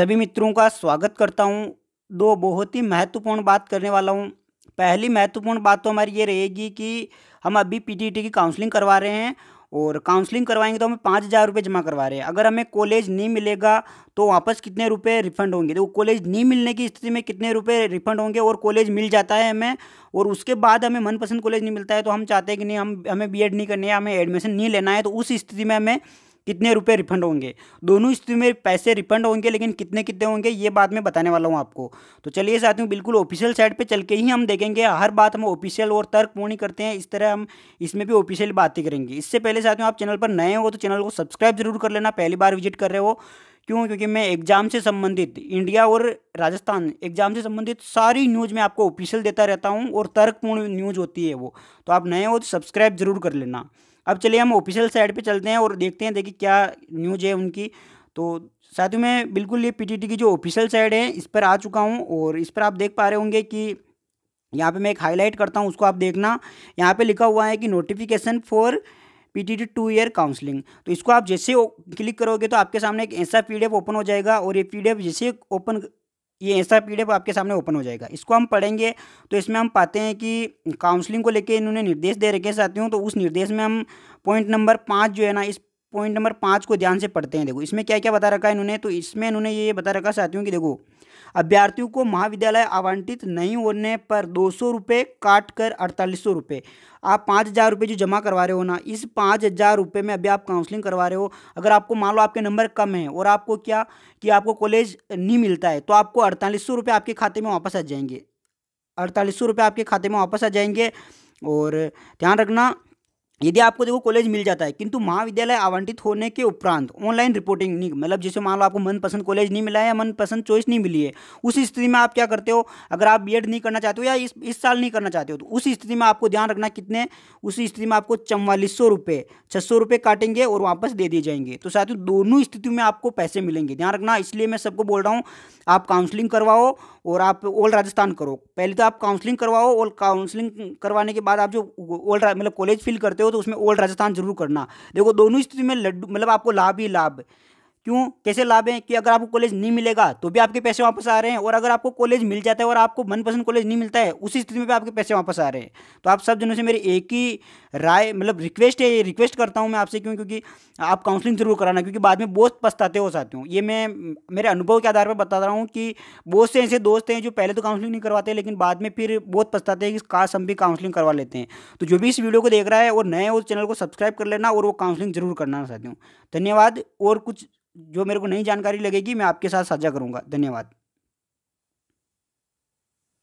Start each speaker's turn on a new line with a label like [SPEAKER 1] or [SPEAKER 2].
[SPEAKER 1] सभी मित्रों का स्वागत करता हूँ दो बहुत ही महत्वपूर्ण बात करने वाला हूँ पहली महत्वपूर्ण बात तो हमारी ये रहेगी कि हम अभी पीटीटी की काउंसलिंग करवा रहे हैं और काउंसलिंग करवाएंगे तो हमें पाँच हज़ार रुपये जमा करवा रहे हैं अगर हमें कॉलेज नहीं मिलेगा तो वापस कितने रुपए रिफंड होंगे देखो कॉलेज नहीं मिलने की स्थिति में कितने रुपए रिफंड होंगे और कॉलेज मिल जाता है हमें और उसके बाद हमें मनपसंद कॉलेज नहीं मिलता है तो हम चाहते हैं कि नहीं हम हमें बी नहीं करनी है हमें एडमिशन नहीं लेना है तो उस स्थिति में हमें कितने रुपए रिफंड होंगे दोनों स्थिति में पैसे रिफंड होंगे लेकिन कितने कितने होंगे ये बात मैं बताने वाला हूँ आपको तो चलिए साथियों बिल्कुल ऑफिशियल साइड पर चल के ही हम देखेंगे हर बात हम ऑफिशियल और तर्कपूर्ण करते हैं इस तरह हम इसमें भी ऑफिशियल बातें करेंगे इससे पहले साथियों आप चैनल पर नए हो तो चैनल को सब्सक्राइब जरूर कर लेना पहली बार विजिट कर रहे हो क्यों क्योंकि मैं एग्जाम से संबंधित इंडिया और राजस्थान एग्जाम से संबंधित सारी न्यूज़ मैं आपको ऑफिशियल देता रहता हूँ और तर्कपूर्ण न्यूज़ होती है वो तो आप नए हो तो सब्सक्राइब जरूर कर लेना अब चलिए हम ऑफिशियल साइड पे चलते हैं और देखते हैं देखिए क्या न्यूज है उनकी तो साथ ही मैं बिल्कुल ये पीटीटी की जो ऑफिशियल साइड है इस पर आ चुका हूँ और इस पर आप देख पा रहे होंगे कि यहाँ पे मैं एक हाईलाइट करता हूँ उसको आप देखना यहाँ पे लिखा हुआ है कि notification for P T T two year counselling तो इसको आप जैसे क्लिक करोगे तो आपके सामने एक ऐसा पी डी एफ ओपन हो जाएगा और ये पी डी एफ जैसे ओपन ये ऐसा पी आपके सामने ओपन हो जाएगा इसको हम पढ़ेंगे तो इसमें हम पाते हैं कि काउंसलिंग को लेकर इन्होंने निर्देश दे रखे साथियों तो उस निर्देश में हम पॉइंट नंबर पाँच जो है ना इस पॉइंट नंबर पाँच को ध्यान से पढ़ते हैं देखो इसमें क्या क्या बता रखा है इन्होंने तो इसमें इन्होंने ये बता रखा साथियों कि देखो अभ्यर्थियों को महाविद्यालय आवंटित नहीं होने पर दो सौ रुपये काट कर अड़तालीस सौ रुपये आप पाँच हज़ार रुपये जो जमा करवा रहे हो ना इस पाँच हज़ार रुपये में अभी आप काउंसलिंग करवा रहे हो अगर आपको मान लो आपके नंबर कम है और आपको क्या कि आपको कॉलेज नहीं मिलता है तो आपको अड़तालीस सौ रुपये आपके खाते में वापस आ जाएंगे अड़तालीस सौ रुपये आपके खाते में वापस आ जाएंगे और ध्यान रखना यदि आपको देखो कॉलेज मिल जाता है किंतु महाविद्यालय आवंटित होने के उपरांत ऑनलाइन रिपोर्टिंग नहीं मतलब जैसे मान लो आपको मनपसंद कॉलेज नहीं मिला है या मनपसंद चॉइस नहीं मिली है उस स्थिति में आप क्या करते हो अगर आप बीएड नहीं करना चाहते हो या इस इस साल नहीं करना चाहते हो तो उस स्थिति में आपको ध्यान रखना कितने उस स्थिति में आपको चवालीस सौ रुपये छः सौ रुपये काटेंगे और वापस दे दिए जाएंगे तो साथियों दोनों स्थितियों में आपको पैसे मिलेंगे ध्यान रखना इसलिए मैं सबको बोल रहा हूँ आप काउंसलिंग करवाओ और आप ऑल राजस्थान करो पहले तो आप काउंसलिंग करवाओ और काउंसलिंग करवाने के बाद आप जो ऑल मतलब कॉलेज फिल करते हो हो तो उसमें ओल्ड राजस्थान जरूर करना देखो दोनों स्थिति में लड्डू मतलब आपको लाभ ही लाभ क्यों कैसे लाभ हैं कि अगर आपको कॉलेज नहीं मिलेगा तो भी आपके पैसे वापस आ रहे हैं और अगर आपको कॉलेज मिल जाता है और आपको मनपसंद कॉलेज नहीं मिलता है उसी स्थिति में भी आपके पैसे वापस आ रहे हैं तो आप सब जनों से मेरी एक ही राय मतलब रिक्वेस्ट है ये रिक्वेस्ट करता हूँ मैं आपसे क्यों क्योंकि आप काउंसलिंग जरूर कराना क्योंकि बाद में बहुत पछताते हो जाते हूँ ये मैं मेरे अनुभव के आधार पर बता रहा हूँ कि बहुत से ऐसे दोस्त हैं जो पहले तो काउंसलिंग नहीं करवाते लेकिन बाद में फिर बहुत पछताते हैं कि काश हम भी काउंसलिंग करवा लेते हैं तो जो भी इस वीडियो को देख रहा है और नए उस चैनल को सब्सक्राइब कर लेना और वो काउंसलिंग जरूर करना चाहती हूँ धन्यवाद और कुछ जो मेरे को नई जानकारी लगेगी मैं आपके साथ साझा करूँगा धन्यवाद